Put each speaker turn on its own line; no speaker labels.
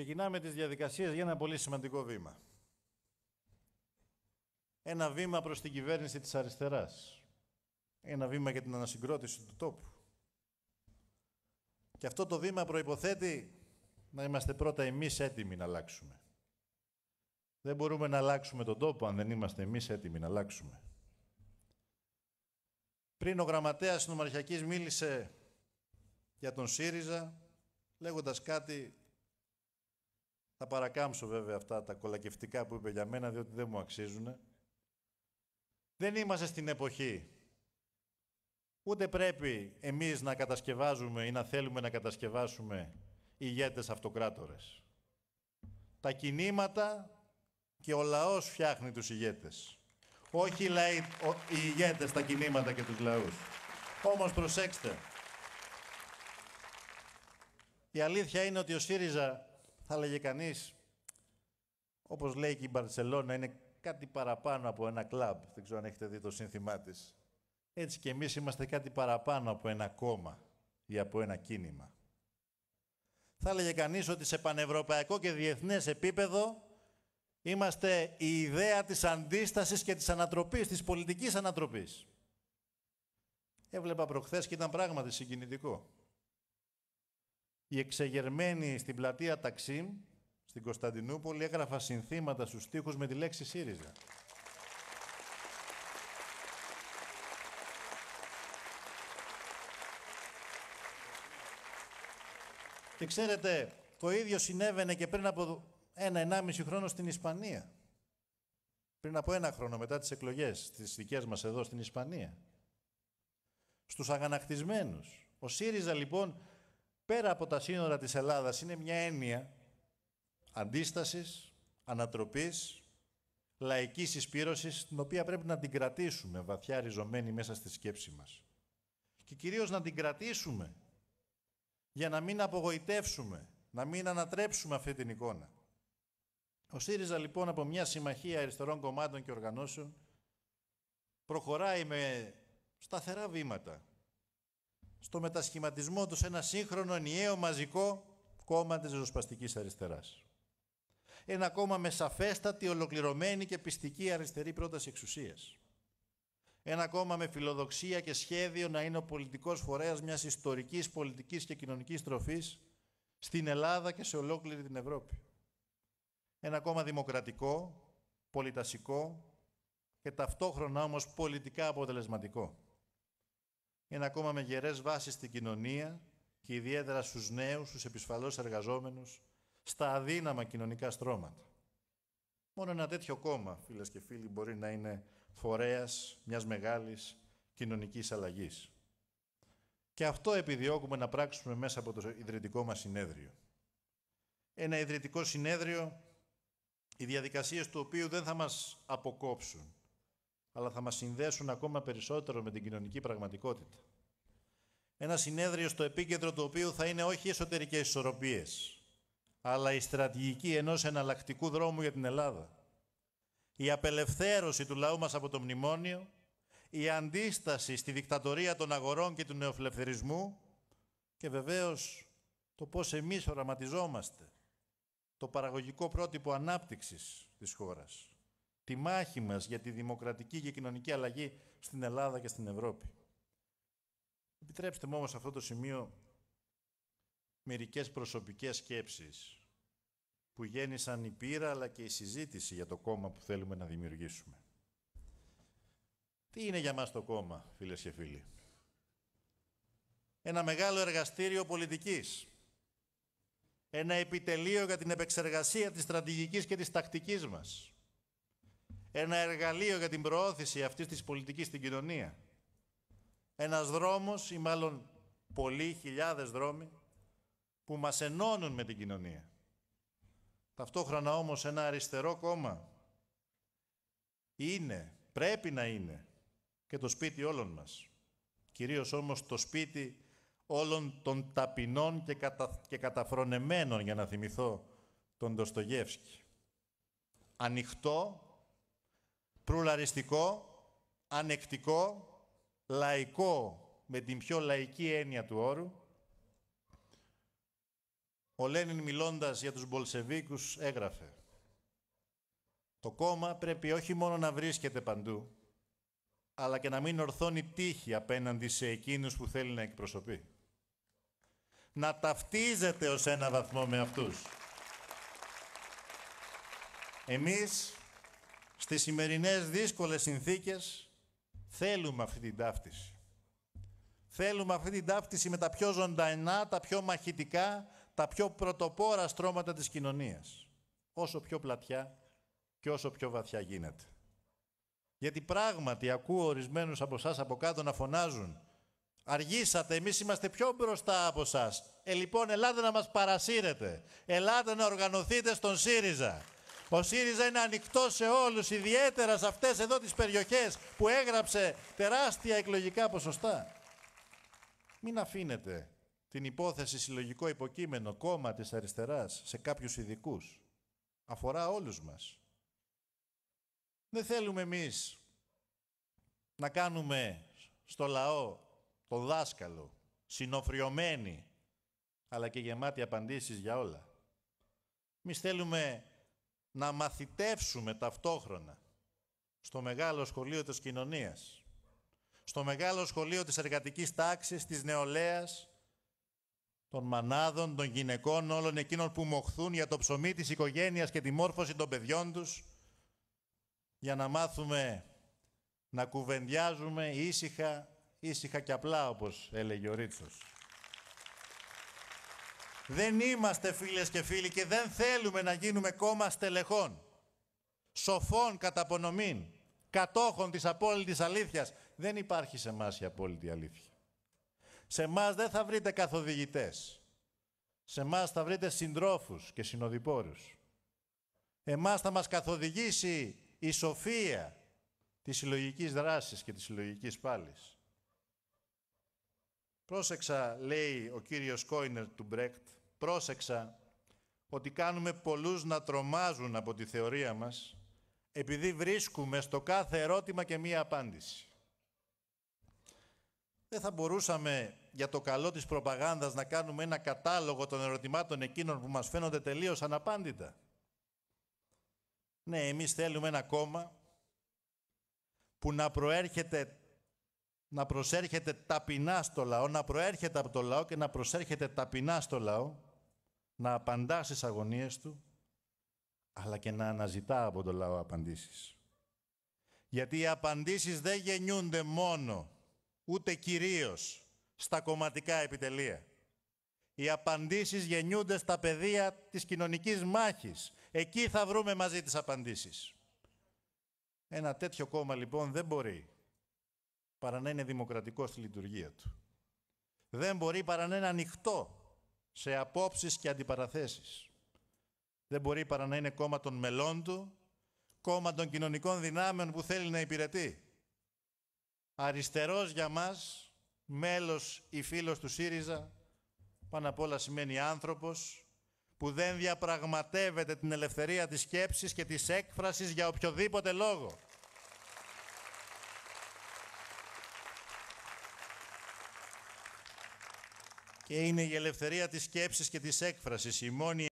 ξεκινάμε τις διαδικασίες για ένα πολύ σημαντικό βήμα. Ένα βήμα προς την κυβέρνηση της αριστεράς. Ένα βήμα για την ανασυγκρότηση του τόπου. Και αυτό το βήμα προϋποθέτει να είμαστε πρώτα εμείς έτοιμοι να αλλάξουμε. Δεν μπορούμε να αλλάξουμε τον τόπο αν δεν είμαστε εμείς έτοιμοι να αλλάξουμε. Πριν ο γραμματέας νομαρχιακής μίλησε για τον ΣΥΡΙΖΑ, λέγοντας κάτι θα παρακάμψω βέβαια αυτά τα κολακευτικά που είπε για μένα, διότι δεν μου αξίζουν. Δεν είμαστε στην εποχή. Ούτε πρέπει εμείς να κατασκευάζουμε ή να θέλουμε να κατασκευάσουμε ηγέτες αυτοκράτορες. Τα κινήματα και ο λαός φτιάχνει τους ηγέτες. Όχι οι, οι ηγέτες τα κινήματα και τους λαούς. Όμως προσέξτε, η αλήθεια είναι ότι ο ΣΥΡΙΖΑ θα έλεγε κανείς, όπως λέει και η Μπαρσελόνα, είναι κάτι παραπάνω από ένα κλαμπ. Δεν ξέρω αν έχετε δει το σύνθημά της. Έτσι και εμείς είμαστε κάτι παραπάνω από ένα κόμμα ή από ένα κίνημα. Θα έλεγε κανείς ότι σε πανευρωπαϊκό και διεθνές επίπεδο είμαστε η ιδέα της αντίστασης και της ανατροπής, της πολιτικής ανατροπής. Έβλεπα προχθές και ήταν πράγματι συγκινητικό. Οι εξεγερμένοι στην πλατεία Ταξίμ, στην Κωνσταντινούπολη, έγραφα συνθήματα στους στίχους με τη λέξη ΣΥΡΙΖΑ. Και ξέρετε, το ίδιο συνέβαινε και πριν από ένα-ενάμιση χρόνο στην Ισπανία. Πριν από ένα χρόνο μετά τις εκλογές, τις δικές μας εδώ στην Ισπανία. Στους αγανακτισμένους. Ο ΣΥΡΙΖΑ λοιπόν πέρα από τα σύνορα της Ελλάδας είναι μια έννοια αντίστασης, ανατροπής, λαϊκής εισπύρωσης, την οποία πρέπει να την κρατήσουμε βαθιά ριζωμένη μέσα στη σκέψη μας. Και κυρίως να την κρατήσουμε για να μην απογοητεύσουμε, να μην ανατρέψουμε αυτή την εικόνα. Ο ΣΥΡΙΖΑ λοιπόν από μια συμμαχία αριστερών κομμάτων και οργανώσεων προχωράει με σταθερά βήματα στο μετασχηματισμό τους σε ένα σύγχρονο ενιαίο μαζικό κόμμα της ριζοσπαστικής αριστεράς. Ένα κόμμα με σαφέστατη, ολοκληρωμένη και πιστική αριστερή πρόταση εξουσίας. Ένα κόμμα με φιλοδοξία και σχέδιο να είναι ο πολιτικός φορέας μιας ιστορικής πολιτικής και κοινωνικής τροφής στην Ελλάδα και σε ολόκληρη την Ευρώπη. Ένα κόμμα δημοκρατικό, πολιτασικό και ταυτόχρονα όμως πολιτικά αποτελεσματικό είναι ακόμα με γερές βάσεις στην κοινωνία και ιδιαίτερα στους νέους, στους επισφαλώς εργαζόμενους, στα αδύναμα κοινωνικά στρώματα. Μόνο ένα τέτοιο κόμμα, φίλες και φίλοι, μπορεί να είναι φορέας μιας μεγάλης κοινωνικής αλλαγής. Και αυτό επιδιώκουμε να πράξουμε μέσα από το ιδρυτικό μας συνέδριο. Ένα ιδρυτικό συνέδριο, οι διαδικασίες του οποίου δεν θα μας αποκόψουν, αλλά θα μας συνδέσουν ακόμα περισσότερο με την κοινωνική πραγματικότητα. Ένα συνέδριο στο επίκεντρο του οποίου θα είναι όχι εσωτερικές ισορροπίες, αλλά η στρατηγική ενός εναλλακτικού δρόμου για την Ελλάδα. Η απελευθέρωση του λαού μας από το μνημόνιο, η αντίσταση στη δικτατορία των αγορών και του νεοφλευθερισμού και βεβαίως το πώς εμείς οραματιζόμαστε το παραγωγικό πρότυπο ανάπτυξης της χώρας τη μάχη μας για τη δημοκρατική και κοινωνική αλλαγή στην Ελλάδα και στην Ευρώπη. Επιτρέψτε μου όμως σε αυτό το σημείο μερικές προσωπικές σκέψεις που γέννησαν η πείρα αλλά και η συζήτηση για το κόμμα που θέλουμε να δημιουργήσουμε. Τι είναι για μας το κόμμα, φίλες και φίλοι. Ένα μεγάλο εργαστήριο πολιτικής. Ένα επιτελείο για την επεξεργασία της στρατηγικής και της τακτικής μας ένα εργαλείο για την προώθηση αυτής της πολιτικής στην κοινωνία. Ένας δρόμος ή μάλλον πολλοί χιλιάδες δρόμοι που μας ενώνουν με την κοινωνία. Ταυτόχρονα όμως ένα αριστερό κόμμα είναι, πρέπει να είναι και το σπίτι όλων μας. Κυρίως όμως το σπίτι όλων των ταπεινών και, και καταφρονεμένων, για να θυμηθώ τον Ντοστογεύσκη. Ανοιχτό προυλαριστικό, ανεκτικό, λαϊκό με την πιο λαϊκή έννοια του όρου. Ο Λένιν μιλώντας για τους Μπολσεβίκους έγραφε «Το κόμμα πρέπει όχι μόνο να βρίσκεται παντού, αλλά και να μην ορθώνει τύχη απέναντι σε εκείνους που θέλει να εκπροσωπεί. Να ταυτίζεται ως ένα βαθμό με αυτούς. Εμείς στις σημερινές δύσκολες συνθήκες θέλουμε αυτή την ταύτιση. Θέλουμε αυτή την ταύτιση με τα πιο ζωντανά, τα πιο μαχητικά, τα πιο πρωτοπόρα στρώματα της κοινωνίας. Όσο πιο πλατιά και όσο πιο βαθιά γίνεται. Γιατί πράγματι ακούω ορισμένους από εσάς από κάτω να φωνάζουν Αργήσατε, εμείς είμαστε πιο μπροστά από εσά. Ε, λοιπόν, ελάτε να μας παρασύρετε. Ελάτε να οργανωθείτε στον ΣΥΡΙΖΑ. Ο ΣΥΡΙΖΑ είναι ανοιχτό σε όλους, ιδιαίτερα σε αυτές εδώ τις περιοχές που έγραψε τεράστια εκλογικά ποσοστά. Μην αφήνετε την υπόθεση συλλογικό υποκείμενο κόμμα της αριστεράς σε κάποιους ειδικούς. Αφορά όλους μας. Δεν θέλουμε εμείς να κάνουμε στο λαό το δάσκαλο, συνοφριωμένοι, αλλά και γεμάτοι απαντήσεις για όλα. Εμείς θέλουμε να μαθητεύσουμε ταυτόχρονα στο μεγάλο σχολείο της κοινωνίας, στο μεγάλο σχολείο της εργατικής τάξης, της νεολαίας, των μανάδων, των γυναικών, όλων εκείνων που μοχθούν για το ψωμί της οικογένειας και τη μόρφωση των παιδιών τους, για να μάθουμε να κουβεντιάζουμε ήσυχα, ήσυχα και απλά, όπως έλεγε ο Ρίτσος. Δεν είμαστε φίλες και φίλοι και δεν θέλουμε να γίνουμε κόμμα στελεχών, σοφών καταπονομήν, κατόχων της απόλυτης αλήθειας. Δεν υπάρχει σε εμάς η απόλυτη αλήθεια. Σε εμάς δεν θα βρείτε καθοδηγητές. Σε εμάς θα βρείτε συντρόφους και συνοδοιπόρους. Εμάς θα μας καθοδηγήσει η σοφία της συλλογικής δράσης και της συλλογικής πάλης. Πρόσεξα, λέει ο κύριος Κόινερ του Μπρέκτ, πρόσεξα ότι κάνουμε πολλούς να τρομάζουν από τη θεωρία μας επειδή βρίσκουμε στο κάθε ερώτημα και μία απάντηση. Δεν θα μπορούσαμε για το καλό της προπαγάνδας να κάνουμε ένα κατάλογο των ερωτημάτων εκείνων που μας φαίνονται τελείως αναπάντητα. Ναι, εμείς θέλουμε ένα κόμμα που να προέρχεται να προσέρχεται ταπεινά στο λαό, να προέρχεται από το λαό και να προσέρχεται ταπεινά στο λαό να απαντάς στις αγωνίες του, αλλά και να αναζητά από τον λαό απαντήσεις. Γιατί οι απαντήσεις δεν γεννιούνται μόνο, ούτε κυρίως, στα κομματικά επιτελεία. Οι απαντήσεις γεννιούνται στα πεδία της κοινωνικής μάχης. Εκεί θα βρούμε μαζί τις απαντήσεις. Ένα τέτοιο κόμμα λοιπόν δεν μπορεί παρά να είναι δημοκρατικό στη λειτουργία του. Δεν μπορεί παρά να είναι ανοιχτό σε απόψεις και αντιπαραθέσεις. Δεν μπορεί παρά να είναι κόμμα των μελών του, κόμμα των κοινωνικών δυνάμεων που θέλει να υπηρετεί. Αριστερός για μας, μέλος ή φίλος του ΣΥΡΙΖΑ, πάνω απ' όλα σημαίνει άνθρωπος που δεν διαπραγματεύεται την ελευθερία της σκέψης και της έκφρασης για οποιοδήποτε λόγο. και είναι η ελευθερία της σκέψης και της έκφρασης η μόνη